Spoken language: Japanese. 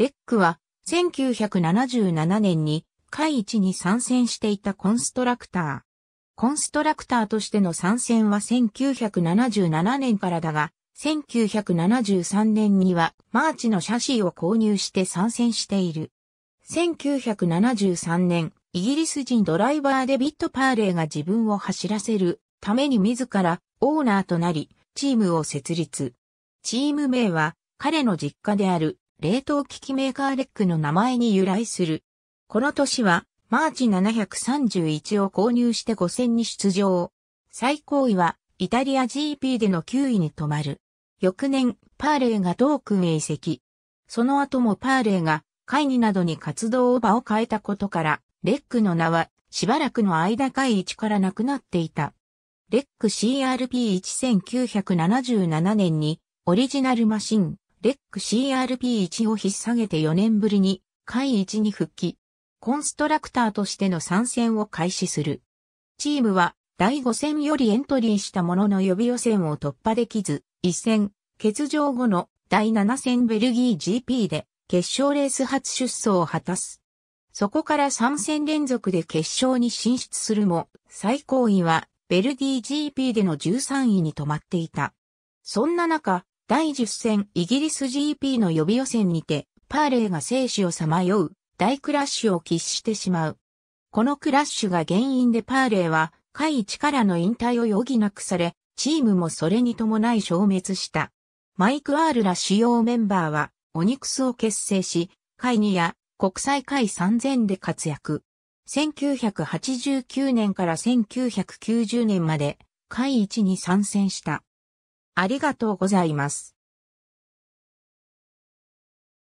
レックは1977年に会一に参戦していたコンストラクター。コンストラクターとしての参戦は1977年からだが、1973年にはマーチのシャシーを購入して参戦している。1973年、イギリス人ドライバーデビット・パーレイが自分を走らせるために自らオーナーとなり、チームを設立。チーム名は彼の実家である冷凍機器メーカーレックの名前に由来する。この年は、マーチ731を購入して5戦に出場。最高位は、イタリア GP での9位に止まる。翌年、パーレーが同君名席。その後もパーレーが、会議などに活動場を変えたことから、レックの名は、しばらくの間会1からなくなっていた。レック CRP1977 年に、オリジナルマシン、レック CRP1 を引っ提げて4年ぶりに、会1に復帰。コンストラクターとしての参戦を開始する。チームは、第5戦よりエントリーしたものの予備予選を突破できず、1戦、欠場後の第7戦ベルギー GP で決勝レース初出走を果たす。そこから3戦連続で決勝に進出するも、最高位はベルギー GP での13位に止まっていた。そんな中、第10戦イギリス GP の予備予選にて、パーレーが生死をさまよう、大クラッシュを喫してしまう。このクラッシュが原因でパーレーは、下位からの引退を余儀なくされ、チームもそれに伴い消滅した。マイク・アールら主要メンバーは、オニクスを結成し、会二や国際会3000で活躍。1989年から1990年まで、会1に参戦した。ありがとうございます。